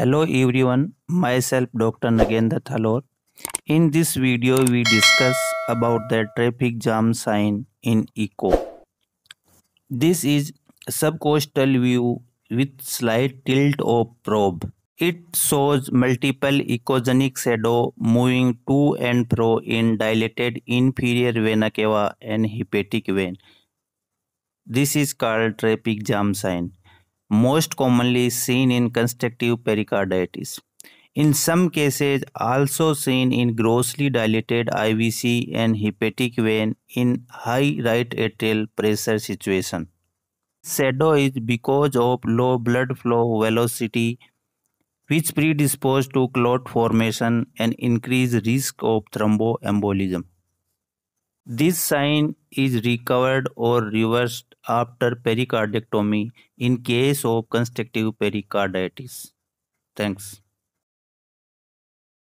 Hello everyone, myself Dr. Nagendra Thalor. In this video, we discuss about the traffic jam sign in ECO. This is subcoastal view with slight tilt of probe. It shows multiple ecogenic shadow moving to and fro in dilated inferior vena cava and hepatic vein. This is called traffic jam sign. most commonly seen in constrictive pericarditis. In some cases, also seen in grossly dilated IVC and hepatic vein in high right atrial pressure situation. Shadow is because of low blood flow velocity, which predispose to clot formation and increased risk of thromboembolism. This sign is recovered or reversed after pericardectomy in case of constrictive pericarditis. Thanks.